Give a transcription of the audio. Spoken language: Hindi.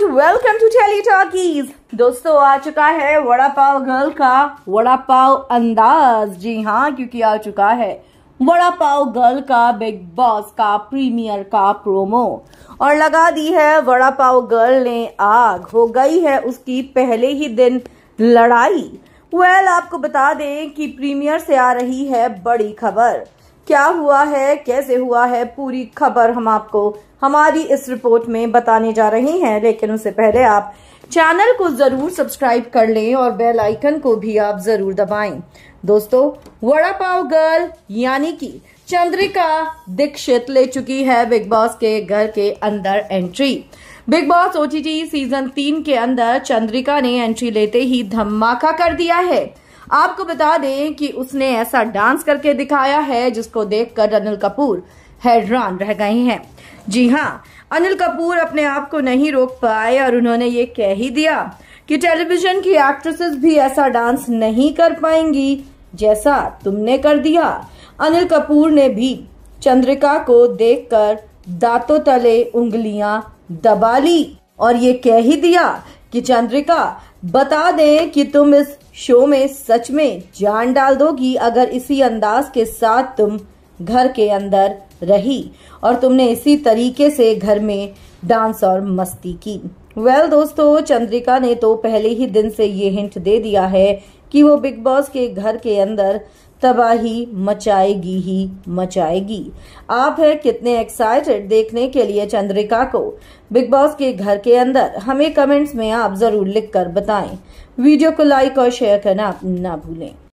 and welcome to Tele Talkies दोस्तों आ चुका है वड़ा पाव गर्ल का वड़ा पाव अंदाज जी हाँ क्योंकि आ चुका है वड़ा पाव गर्ल का बिग बॉस का प्रीमियर का प्रोमो और लगा दी है वड़ा पाव गर्ल ने आग हो गई है उसकी पहले ही दिन लड़ाई वेल well, आपको बता दें कि प्रीमियर से आ रही है बड़ी खबर क्या हुआ है कैसे हुआ है पूरी खबर हम आपको हमारी इस रिपोर्ट में बताने जा रहे हैं लेकिन उससे पहले आप चैनल को जरूर सब्सक्राइब कर लें और बेल आइकन को भी आप जरूर दबाएं दोस्तों वड़ा पाव गर्ल यानी कि चंद्रिका दीक्षित ले चुकी है बिग बॉस के घर के अंदर entry Bigg Boss OTT season तीन के अंदर चंद्रिका ने एंट्री लेते ही धमाका कर दिया है आपको बता दें कि उसने ऐसा डांस करके दिखाया है जिसको देखकर अनिल कपूर हैरान रह गए हैं जी हाँ अनिल कपूर अपने आप को नहीं रोक पाए और उन्होंने ये कह ही दिया कि टेलीविजन की एक्ट्रेसेस भी ऐसा डांस नहीं कर पाएंगी जैसा तुमने कर दिया अनिल कपूर ने भी चंद्रिका को देखकर दांतों तले उंगलियां दबा ली और ये कह ही दिया कि चंद्रिका बता दें कि तुम इस शो में सच में जान डाल दोगी अगर इसी अंदाज के साथ तुम घर के अंदर रही और तुमने इसी तरीके से घर में डांस और मस्ती की वेल well, दोस्तों चंद्रिका ने तो पहले ही दिन से ये हिंट दे दिया है कि वो बिग बॉस के घर के अंदर तबाही मचाएगी ही मचाएगी आप है कितने एक्साइटेड देखने के लिए चंद्रिका को बिग बॉस के घर के अंदर हमें कमेंट्स में आप जरूर लिखकर बताएं वीडियो को लाइक और शेयर करना ना भूलें